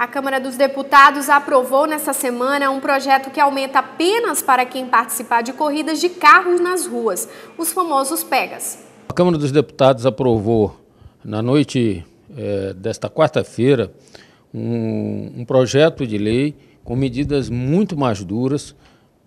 A Câmara dos Deputados aprovou nessa semana um projeto que aumenta penas para quem participar de corridas de carros nas ruas, os famosos PEGAS. A Câmara dos Deputados aprovou na noite é, desta quarta-feira um, um projeto de lei com medidas muito mais duras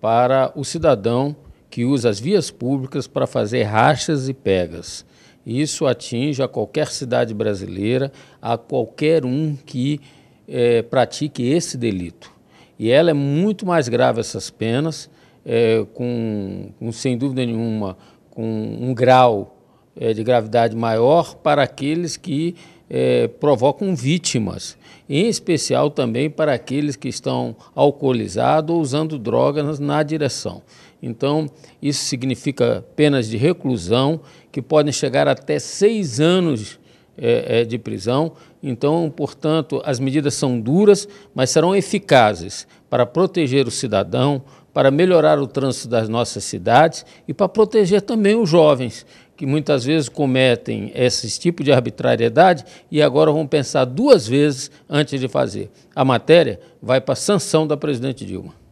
para o cidadão que usa as vias públicas para fazer rachas e pegas. Isso atinge a qualquer cidade brasileira, a qualquer um que é, pratique esse delito. E ela é muito mais grave essas penas, é, com, com, sem dúvida nenhuma, com um grau é, de gravidade maior para aqueles que é, provocam vítimas, em especial também para aqueles que estão alcoolizados ou usando drogas na direção. Então, isso significa penas de reclusão que podem chegar até seis anos é, é, de prisão. Então, portanto, as medidas são duras, mas serão eficazes para proteger o cidadão, para melhorar o trânsito das nossas cidades e para proteger também os jovens, que muitas vezes cometem esse tipo de arbitrariedade e agora vão pensar duas vezes antes de fazer. A matéria vai para a sanção da presidente Dilma.